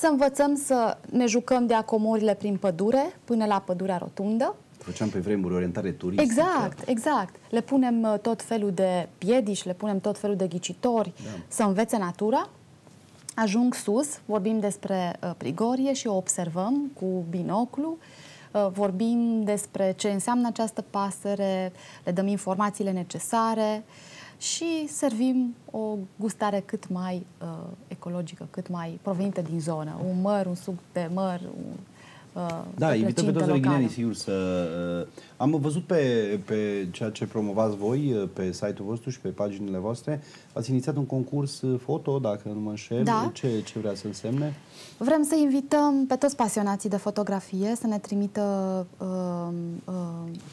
să învățăm să ne jucăm de acomorile prin pădure până la pădurea rotundă. Făceam pe vremuri orientare turistică. Exact, exact. Le punem uh, tot felul de piedici, le punem tot felul de ghicitori da. să învețe natura. Ajung sus, vorbim despre uh, prigorie și o observăm cu binoclu. Uh, vorbim despre ce înseamnă această pasăre, le dăm informațiile necesare și servim o gustare cât mai uh, ecologică, cât mai provenită din zonă. Un măr, un suc de măr, un, uh, da, invităm pe toți vegetarianii, sigur, să... Uh, am văzut pe, pe ceea ce promovați voi, uh, pe site-ul vostru și pe paginile voastre, ați inițiat un concurs uh, foto, dacă nu mă înșel, da. ce, ce vrea să însemne? Vrem să invităm pe toți pasionații de fotografie să ne trimită uh, uh,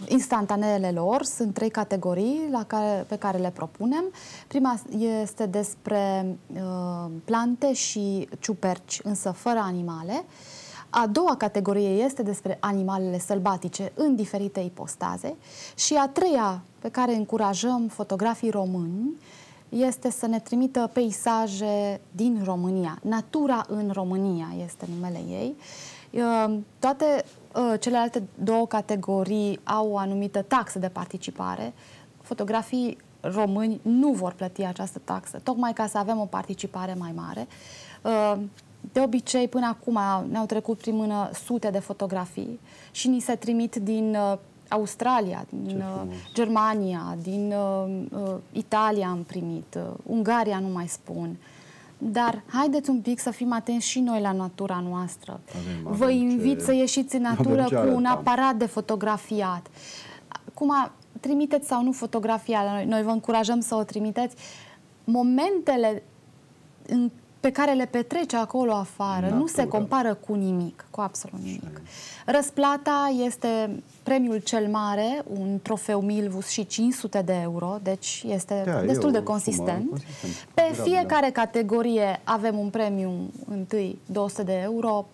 instantaneele lor. Sunt trei categorii la care, pe care le propunem. Prima este despre uh, plante și ciuperci, însă fără animale. A doua categorie este despre animalele sălbatice în diferite ipostaze. Și a treia, pe care încurajăm fotografii români, uh, este să ne trimită peisaje din România. Natura în România este numele ei. Ehm, toate ă, celelalte două categorii au o anumită taxă de participare. Fotografii români nu vor plăti această taxă, tocmai ca să avem o participare mai mare. Ehm, de obicei, până acum ne-au trecut prin mână sute de fotografii și ni se trimit din ă, Australia, din uh, Germania, din uh, uh, Italia am primit, uh, Ungaria nu mai spun. Dar haideți un pic să fim atenți și noi la natura noastră. Avem, avem Vă invit ce... să ieșiți în natură cu un aparat de fotografiat. Cum a trimiteți sau nu fotografia la noi, noi vă încurajăm să o trimiteți. Momentele în pe care le petrece acolo afară da, nu se da. compară cu nimic, cu absolut nimic. Răsplata este premiul cel mare, un trofeu Milvus și 500 de euro, deci este da, destul de consistent. consistent. Pe Grabe, fiecare da. categorie avem un premiu întâi 200 de euro,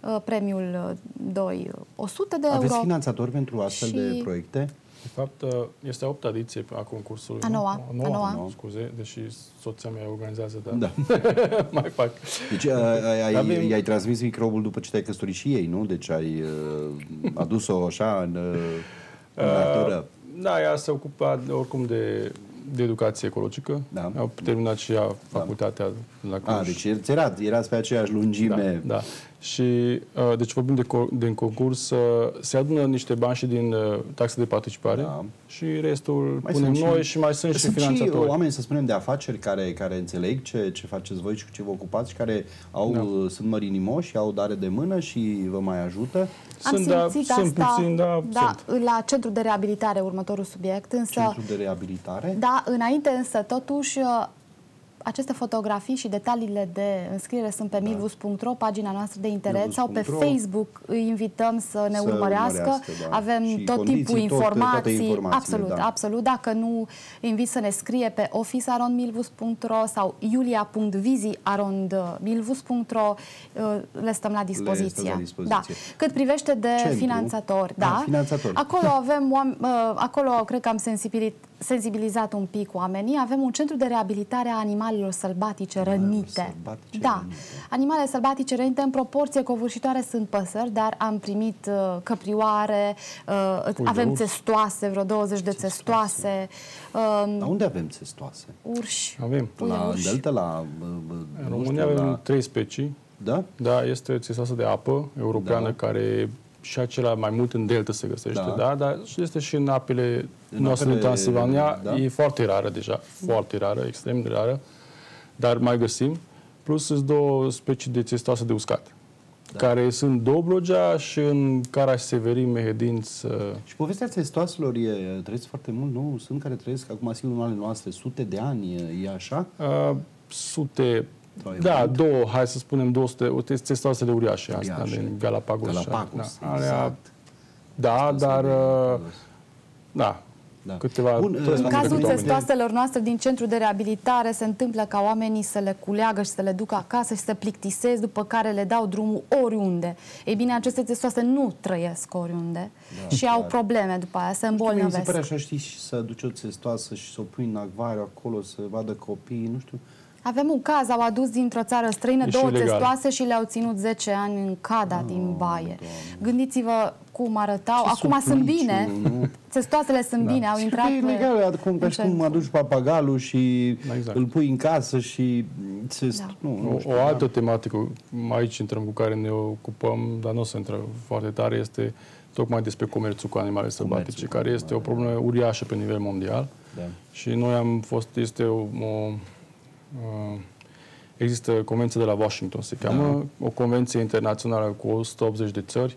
uh, premiul 2 uh, 100 de Aveți euro. Aveți finanțatori pentru astfel și... de proiecte? De fapt, ă, este a opta ediție a concursului. A noua. A noua, a noua. A noua. Scuze, deși soția mea organizează, dar da. mai fac. Deci ă, ă, ai, ai, Avem... i-ai transmis microbul după ce te-ai căsătorit și ei, nu? Deci ai uh, adus-o așa în, în natură. Uh, da, ea se ocupa oricum de, de educație ecologică. Da. Au terminat da. și ea da. facultatea da. la Cluj. A, deci erați, erați pe aceeași lungime. Da, da și, uh, deci vorbim de, un concurs, uh, se adună niște bani și din uh, taxe de participare da. și restul mai punem noi și, și mai sunt, sunt și finanțatori. Și oameni, să spunem, de afaceri care, care înțeleg ce, ce faceți voi și cu ce vă ocupați și care au, da. sunt mărinimoși, au dare de mână și vă mai ajută. Am sunt, da, asta, sunt puțin, da, da sunt. la centru de reabilitare, următorul subiect, însă... Centru de reabilitare? Da, înainte însă, totuși, aceste fotografii și detaliile de înscriere sunt pe da. milvus.ro, pagina noastră de internet sau pe Facebook. Îi invităm să ne să urmărească. urmărească da. Avem și tot tipul tot, informații. Absolut, da. absolut. Dacă nu, invit să ne scrie pe officearondmilvus.ro sau julia.vizi.arondmilvus.ro ă, Le stăm la dispoziție. la dispoziție. Da. Cât privește de Centru, finanțatori, da. da. Acolo avem, ă, acolo cred că am sensibilit sensibilizat un pic oamenii, avem un centru de reabilitare a animalelor sălbatice rănite. Sălbatice da, rănite. animale sălbatice rănite în proporție covârșitoare sunt păsări, dar am primit uh, căprioare, uh, avem urs. țestoase, vreo 20 de testoase. Uh, um, unde avem testoase? Urși. Avem. La urși. delta, la... Uh, uh, în România avem la... trei specii. Da? Da, este țestoasă de apă europeană da. care și acela mai mult în delta se găsește, da, da dar este și în apele în noastre apele, din Transilvania. Da? E foarte rară deja, foarte rară, extrem de rară, dar mai găsim. Plus sunt două specii de țestoase de uscat. Da. care sunt Dobrogea și în Caraș Severin, Mehedinți. Și povestea țestoaselor e, trăiesc foarte mult, nu? Sunt care trăiesc acum, sigur, în ale noastre, sute de ani, e așa? A, uh, sute, da, două, hai să spunem, 200, testoasele uriașe, uriașe astea din Galapagos. Galapagos, da, exact. da, dar... Uh, da, da. Câteva Bun, în uh, cazul testoaselor noastre din centru de reabilitare se întâmplă ca oamenii să le culeagă și să le ducă acasă și să plictisez, după care le dau drumul oriunde. Ei bine, aceste testoase nu trăiesc oriunde da, și clar. au da. probleme după aia, se îmbolnăvesc. Nu știu, se pare așa, știi, să duci o testoasă și să o pui în acvariu acolo, să vadă copiii, nu știu... Avem un caz, au adus dintr-o țară străină e două și testoase și le-au ținut 10 ani în cada oh, din baie. Gândiți-vă cum arătau. Ce Acum sunt bine. Nu? Testoasele sunt da. bine, au intrat... E ilegal, cum, ca și cum aduci papagalul și exact. îl pui în casă și... Se... Da. Nu, nu știu, o, o da. altă da. tematică, aici intrăm cu care ne ocupăm, dar nu o să intrăm foarte tare, este tocmai despre comerțul cu animale sălbatice, care este o problemă da. uriașă pe nivel mondial. Da. Și noi am fost, este o, o Uh, există convenția de la Washington, se cheamă, da. o convenție internațională cu 180 de țări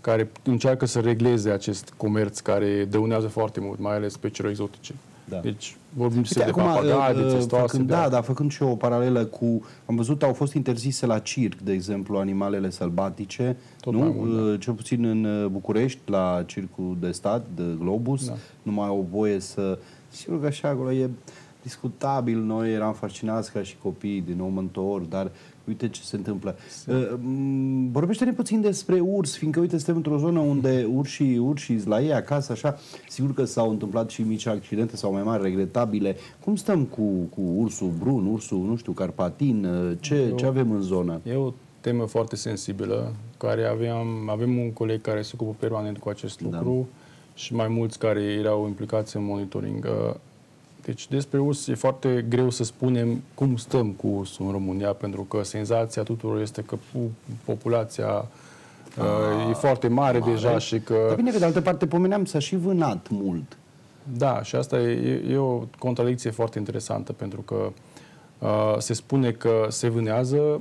care încearcă să regleze acest comerț care dăunează foarte mult, mai ales speciilor exotice. Da. Deci vorbim Uite, de papagai, de testoase. Uh, făcând, de da, dar făcând și o paralelă cu... Am văzut, au fost interzise la circ, de exemplu, animalele sălbatice, Tot nu? Mult, da. Uh, cel puțin în București, la circul de stat, de Globus, da. nu mai au voie să... Sigur că așa acolo e discutabil, noi eram fascinați ca și copii, din nou mă întorc, dar uite ce se întâmplă. Exact. Uh, vorbește-ne puțin despre urs, fiindcă uite, suntem într-o zonă unde urșii, urșii la ei acasă, așa, sigur că s-au întâmplat și mici accidente sau mai mari regretabile. Cum stăm cu, cu ursul brun, ursul, nu știu, carpatin, uh, ce, eu, ce avem în zonă? E o temă foarte sensibilă, care aveam, avem un coleg care se ocupă permanent cu acest da. lucru da. și mai mulți care erau implicați în monitoring. Uh, deci despre urs e foarte greu să spunem cum stăm cu ursul în România, pentru că senzația tuturor este că populația a, uh, e foarte mare, mare deja și că... Dar bine că de altă parte pomeneam s-a și vânat mult. Da, și asta e, e o contradicție foarte interesantă, pentru că a, uh, se spune că se vânează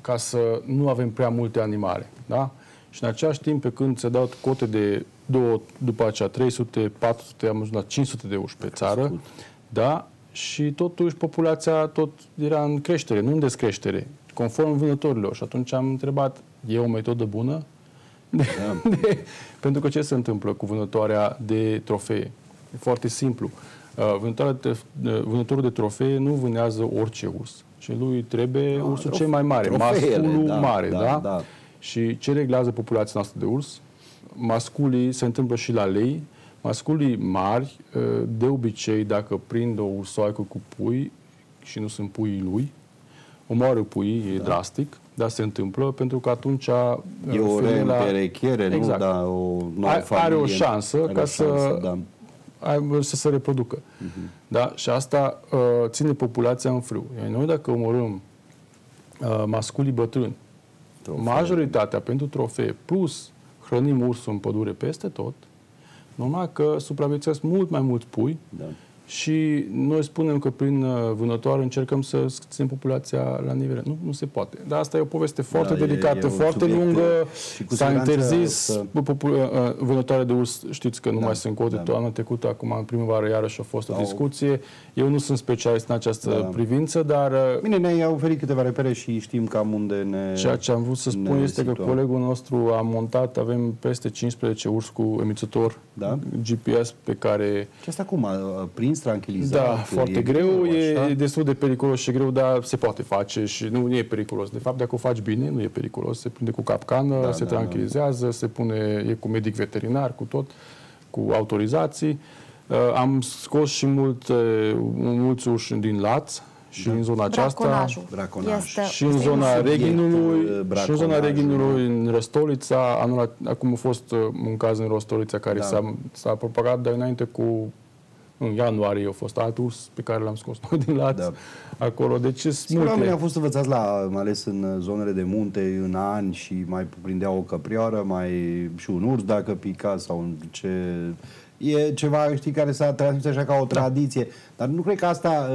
ca să nu avem prea multe animale, da? și în același timp, pe când se dau cote de două, după aceea 300, 400, am ajuns la 500 de uși pe țară, da, și totuși populația tot era în creștere, nu în descreștere, conform vânătorilor. Și atunci am întrebat, e o metodă bună? De, da. de, pentru că ce se întâmplă cu vânătoarea de trofee? E foarte simplu. Uh, de, uh, vânătorul de trofee nu vânează orice us. Și lui trebuie da, ursul cel mai mare, masculul da, mare, da? da? da. Și ce reglează populația noastră de urs? Masculii se întâmplă și la lei. Masculii mari, ă, de obicei, dacă prind o ursoaică cu pui și nu sunt puii lui, omoară puii, da. e drastic, dar se întâmplă pentru că atunci... Ă, e o reîmperechiere, la... exact. nu? Da, o nouă are, familie. Are o șansă are ca o șansă, să... Da să se reproducă. Uh-huh. Da? Și asta uh, ține populația în frâu. Noi dacă omorâm uh, masculii bătrâni trofee. majoritatea pentru trofee, plus hrănim ursul în pădure peste tot, numai că supraviețuiesc mult mai mulți pui da și noi spunem că prin uh, vânătoare încercăm să ținem populația la nivel. Nu, nu se poate. Dar asta e o poveste da, foarte da, delicată, e, e foarte lungă. Uh, S-a interzis să... Uh, vânătoarea de urs. Știți că nu da, mai sunt cote. Da. Toamna trecută, acum în primăvară, iarăși a fost da, o discuție. Eu nu sunt specialist în această da. da. privință, dar... Bine, ne-ai oferit câteva repere și știm cam unde ne Ceea ce am vrut să spun este situa. că colegul nostru a montat, avem peste 15 urs cu emițător da? GPS pe care... Și asta cum? Prin prins tranquilizarea? Da, foarte e greu, e așa? e destul de periculos și greu, dar se poate face și nu, nu e periculos. De fapt, dacă o faci bine, nu e periculos. Se prinde cu capcană, da, se da, da. tranquilizează, da. se pune, e cu medic veterinar, cu tot, cu autorizații. Uh, am scos și mult, uh, mulți uși din laț, și da. în zona aceasta, Braconaj. Uh, și în zona Reginului, și în zona Reginului, în Răstolița, anul, acum a fost uh, un caz în Răstolița care da. s-a, da. propagat, dar înainte cu în ianuarie a fost altul pe care l-am scos noi din laț da. acolo. Deci sunt multe. Oamenii au fost învățați la, mai ales în zonele de munte, în ani și mai prindea o căprioară, mai și un urs dacă pica sau ce... E ceva, știi, care s-a transmis așa ca o da. tradiție. Da. Dar nu cred că asta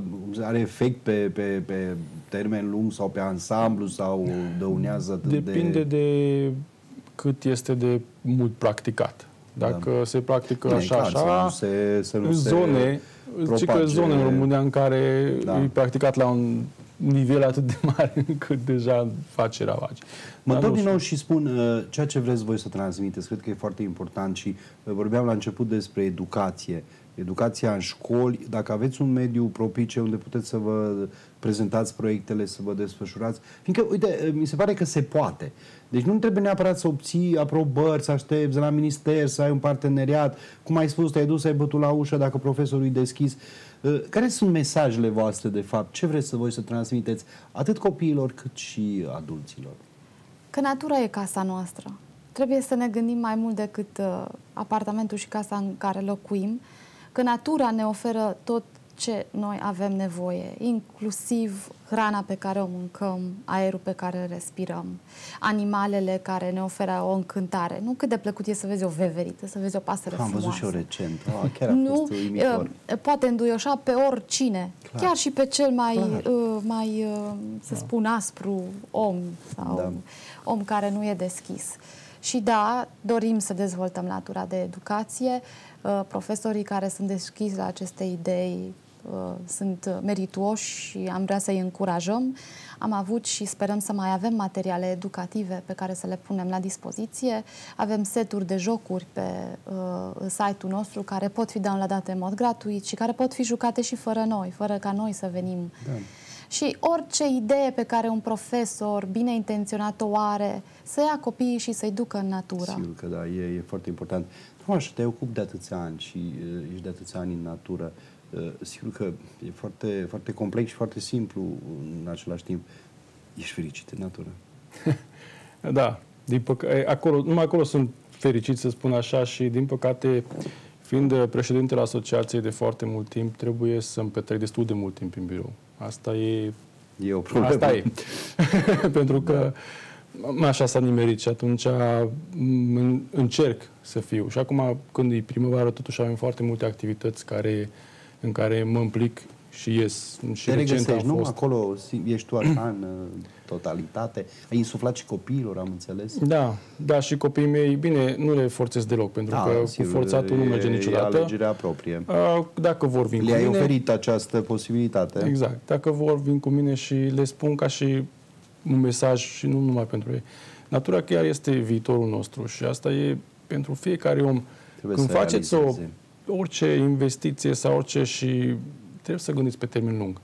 uh, are efect pe, pe, pe termen lung sau pe ansamblu sau dăunează Depinde de... de cât este de mult practicat. Dacă da. se practică Bine, așa, clar, așa, se, se nu zone, se că zone în România în care da. e practicat la un nivel atât de mare încât deja face ravage. Mă întorc din nou și spun uh, ceea ce vreți voi să transmiteți. Cred că e foarte important și uh, vorbeam la început despre educație. Educația în școli, dacă aveți un mediu propice unde puteți să vă prezentați proiectele, să vă desfășurați. Fiindcă, uite, uh, mi se pare că se poate. Deci nu trebuie neapărat să obții aprobări, să aștepți la minister, să ai un parteneriat, cum ai spus, te-ai dus, ai bătut la ușă dacă profesorul e deschis. Uh, care sunt mesajele voastre, de fapt? Ce vreți să voi să transmiteți atât copiilor cât și adulților? Că natura e casa noastră. Trebuie să ne gândim mai mult decât uh, apartamentul și casa în care locuim, că natura ne oferă tot ce noi avem nevoie, inclusiv hrana pe care o mâncăm, aerul pe care îl respirăm, animalele care ne oferă o încântare. Nu cât de plăcut e să vezi o veverită, să vezi o pasăre Am frumoasă. văzut și eu recent. Oh, chiar a nu, fost Poate înduioșa pe oricine, Clar. chiar și pe cel mai, uh, mai uh, să da. spun, aspru om sau da. om care nu e deschis. Și da, dorim să dezvoltăm natura de educație, uh, profesorii care sunt deschiși la aceste idei Uh, sunt uh, merituoși și am vrea să-i încurajăm. Am avut și sperăm să mai avem materiale educative pe care să le punem la dispoziție. Avem seturi de jocuri pe uh, site-ul nostru care pot fi downloadate în mod gratuit și care pot fi jucate și fără noi, fără ca noi să venim. Da. Și orice idee pe care un profesor bine intenționat o are, să ia copiii și să-i ducă în natură. Sigur că da, e, e foarte important. Nu aș te ocup de atâția ani și uh, ești de atâția ani în natură. Uh, Eh, sigur că e foarte, foarte complex și foarte simplu în același timp. Ești fericit în natură. da, din păcate, acolo, numai acolo sunt fericit să spun așa și din păcate, fiind eh, președintele asociației de foarte mult timp, trebuie să-mi petrec destul de mult timp în birou. Asta e... E o problemă. Asta e. Pentru că da. așa s-a nimerit și atunci mm, încerc să fiu. Și acum, când e primăvară, totuși avem foarte multe activități care uh, în care mă implic și ies. Și Te regăsești, fost... nu? Acolo ești tu așa în totalitate. Ai insuflat și copiilor, am înțeles. Da, da, și copiii mei, bine, nu le forțez deloc, pentru da, că sigur, cu forțatul e, nu merge niciodată. E alegerea proprie. Dacă vor, vin Le-ai cu mine. oferit această posibilitate. Exact. Dacă vor, vin cu mine și le spun ca și un mesaj și nu numai pentru ei. Natura chiar este viitorul nostru și asta e pentru fiecare om. Trebuie Când faceți realizeze. o orice investiție sau orice și trebuie să gândiți pe termen lung.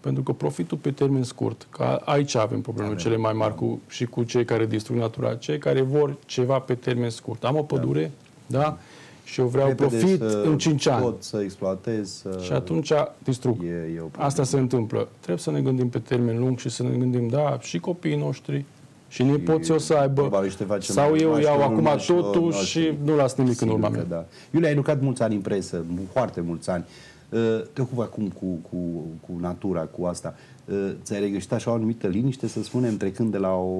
Pentru că profitul pe termen scurt, că aici avem probleme cele mai mari cu, și cu cei care distrug natura, cei care vor ceva pe termen scurt. Am o da. pădure, da? da? Și eu vreau Repede profit în 5 ani. Pot să exploatez. Să... Și atunci distrug. E, e Asta se întâmplă. Trebuie să ne gândim pe termen lung și să ne gândim, da, și copiii noștri, și nepoții o să aibă, sau eu iau acum totul și, și nu las nimic în urma mea. Da. Iulia, ai lucrat mulți ani în presă, foarte mulți ani. Uh, te ocupi acum cu, cu, cu natura, cu asta. Uh, ți-ai regăsit așa o anumită liniște, să spunem, trecând de la o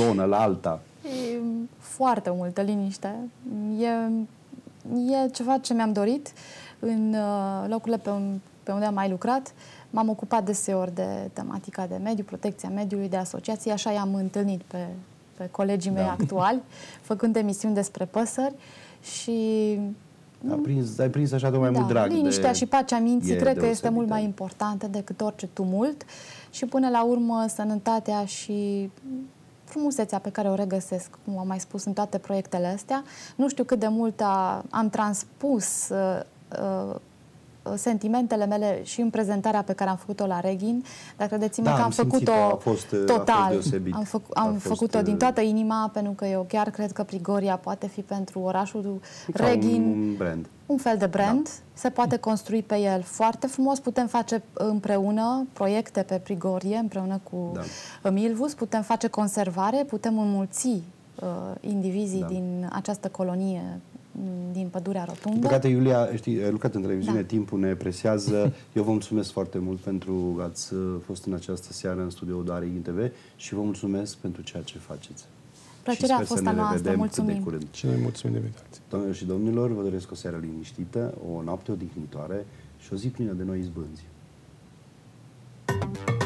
zonă la alta? E foarte multă liniște. E, e ceva ce mi-am dorit în uh, locurile pe, pe unde am mai lucrat. Uh, M-am ocupat deseori de tematica de mediu, protecția mediului, de asociații, așa i-am întâlnit pe, pe colegii mei da. actuali, făcând emisiuni despre păsări și... A prins, ai prins așa de mai da, mult drag. Liniștea de... și pacea minții cred că este mult mai importantă decât orice tumult și până la urmă sănătatea și frumusețea pe care o regăsesc, cum am mai spus, în toate proiectele astea. Nu știu cât de mult a, am transpus uh, uh, Uh, sentimentele mele și în prezentarea pe care am făcut-o la Reghin, dar credeți-mă da, că am, făcut-o uh, total. am făc, am fost... făcut-o din uh, toată inima, pentru că eu chiar cred că Prigoria poate fi pentru orașul Reghin un, brand. un fel de da. brand. Da. Se poate construi pe el foarte frumos. Putem face împreună proiecte pe Prigorie, împreună cu da. Milvus, putem face conservare, putem înmulți uh, indivizii da. din această colonie din Pădurea Rotundă. păcate, Iulia, știi, ai lucrat în televiziune, da. timpul ne presează. Eu vă mulțumesc foarte mult pentru că ați uh, fost în această seară în studioul Doarei TV și vă mulțumesc pentru ceea ce faceți. Plăcerea a fost a noastră, mulțumim. De curând. Și noi mulțumim de invitație. Domnilor și domnilor, vă doresc o seară liniștită, o noapte odihnitoare și o zi plină de noi izbânzi. Thank you.